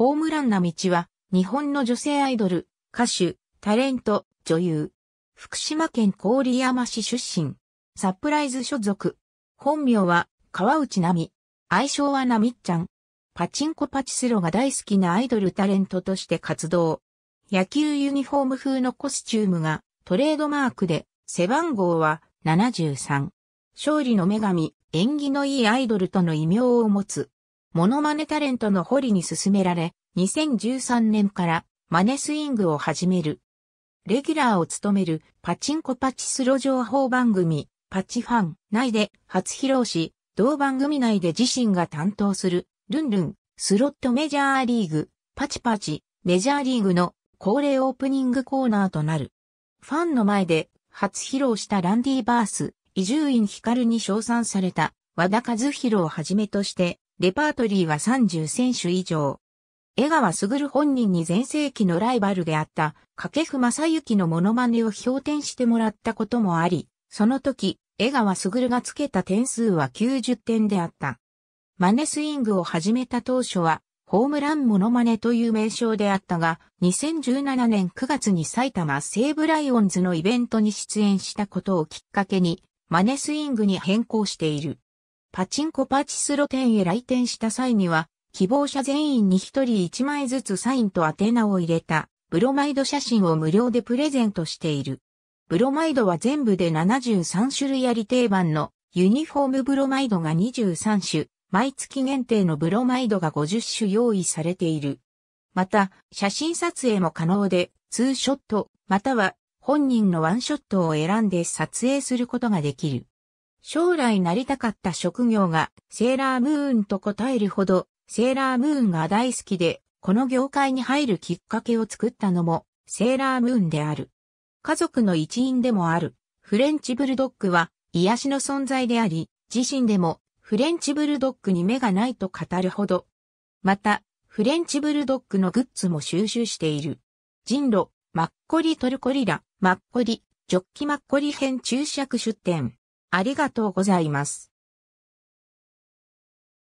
ホームランな道は、日本の女性アイドル、歌手、タレント、女優。福島県郡山市出身。サプライズ所属。本名は、川内奈美。愛称は奈美ちゃん。パチンコパチスロが大好きなアイドルタレントとして活動。野球ユニフォーム風のコスチュームがトレードマークで、背番号は73。勝利の女神、縁起のいいアイドルとの異名を持つ。モノマネタレントの堀に勧められ、2013年からマネスイングを始める。レギュラーを務めるパチンコパチスロ情報番組、パチファン内で初披露し、同番組内で自身が担当する、ルンルン、スロットメジャーリーグ、パチパチ、メジャーリーグの恒例オープニングコーナーとなる。ファンの前で初披露したランディバース、伊集院光に称賛された和田和弘をはじめとしてレパートリーは30選手以上。江川卓本人に前世紀のライバルであった、掛布正幸のモノマネを評点してもらったこともあり、その時、江川卓がつけた点数は90点であった。マネスイングを始めた当初は、ホームランモノマネという名称であったが、2017年9月に埼玉西武ライオンズのイベントに出演したことをきっかけに、マネスイングに変更している。パチンコパチスロ店へ来店した際には、希望者全員に一人一枚ずつサインと宛名を入れた、ブロマイド写真を無料でプレゼントしている。ブロマイドは全部で73種類あり定番のユニフォームブロマイドが23種、毎月限定のブロマイドが50種用意されている。また、写真撮影も可能で、ツーショット、または本人のワンショットを選んで撮影することができる。将来なりたかった職業がセーラームーンと答えるほど、セーラームーンが大好きで、この業界に入るきっかけを作ったのも、セーラームーンである。家族の一員でもある、フレンチブルドッグは、癒しの存在であり、自身でも、フレンチブルドッグに目がないと語るほど。また、フレンチブルドッグのグッズも収集している。人路、マッコリトルコリラ、マッコリ、ジョッキマッコリ編注釈出店。ありがとうございます。